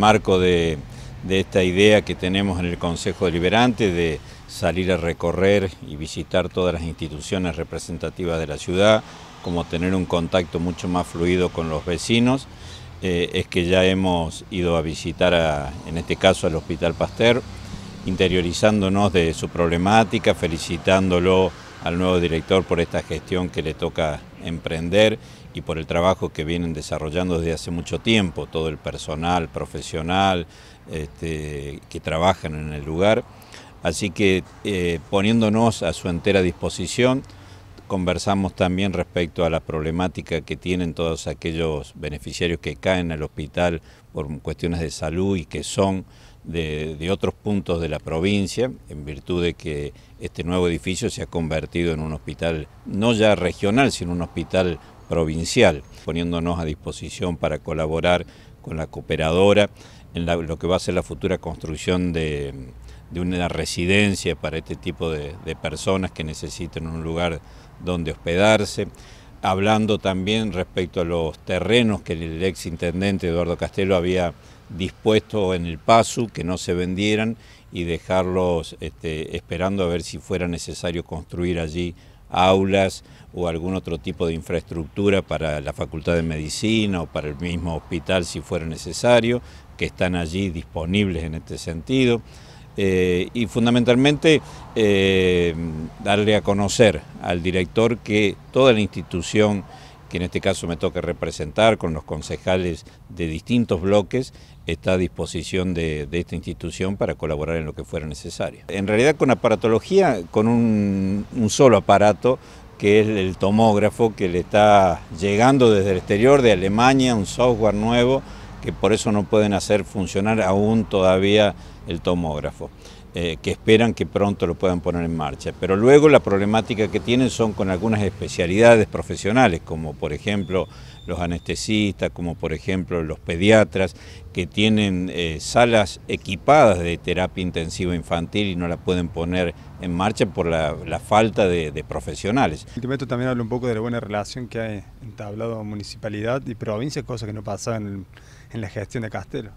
marco de, esta idea que tenemos en el Consejo Deliberante de salir a recorrer y visitar todas las instituciones representativas de la ciudad, como tener un contacto mucho más fluido con los vecinos, eh, es que ya hemos ido a visitar, en este caso, al Hospital Pasteur, interiorizándonos de su problemática, felicitándolo al nuevo director por esta gestión que le toca emprender y por el trabajo que vienen desarrollando desde hace mucho tiempo, todo el personal profesional este, que trabajan en el lugar. Así que eh, poniéndonos a su entera disposición, conversamos también respecto a la problemática que tienen todos aquellos beneficiarios que caen al hospital por cuestiones de salud y que son de, otros puntos de la provincia, en virtud de que este nuevo edificio se ha convertido en un hospital no ya regional, sino un hospital provincial, poniéndonos a disposición para colaborar con la cooperadora en lo que va a ser la futura construcción de de una residencia para este tipo de, personas que necesitan un lugar donde hospedarse hablando también respecto a los terrenos que el ex intendente Eduardo Castelo había dispuesto en el PASU, que no se vendieran y dejarlos este, esperando a ver si fuera necesario construir allí aulas o algún otro tipo de infraestructura para la Facultad de Medicina o para el mismo hospital si fuera necesario, que están allí disponibles en este sentido. Eh, y fundamentalmente eh, darle a conocer al director que toda la institución que en este caso me toca representar con los concejales de distintos bloques, está a disposición de, esta institución para colaborar en lo que fuera necesario. En realidad con aparatología, con un solo aparato, que es el tomógrafo, que le está llegando desde el exterior de Alemania, un software nuevo, que por eso no pueden hacer funcionar aún todavía el tomógrafo. Eh, que esperan que pronto lo puedan poner en marcha. Pero luego la problemática que tienen son con algunas especialidades profesionales, como por ejemplo los anestesistas, como por ejemplo los pediatras, que tienen eh, salas equipadas de terapia intensiva infantil y no la pueden poner en marcha por la, falta de, profesionales. El también habla un poco de la buena relación que ha entablado municipalidad y provincia, cosa que no pasaba en, la gestión de Castelo.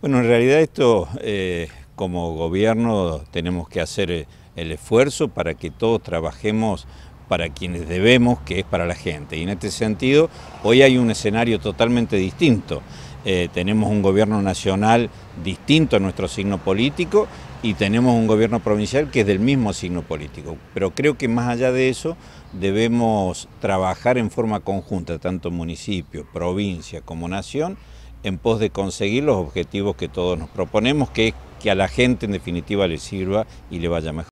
Bueno, en realidad esto eh, como gobierno tenemos que hacer eh, el esfuerzo para que todos trabajemos para quienes debemos, que es para la gente. Y en este sentido, hoy hay un escenario totalmente distinto. Eh, tenemos un gobierno nacional distinto a nuestro signo político y tenemos un gobierno provincial que es del mismo signo político. Pero creo que más allá de eso debemos trabajar en forma conjunta, tanto municipio, provincia como nación, en pos de conseguir los objetivos que todos nos proponemos, que es que a la gente en definitiva le sirva y le vaya mejor.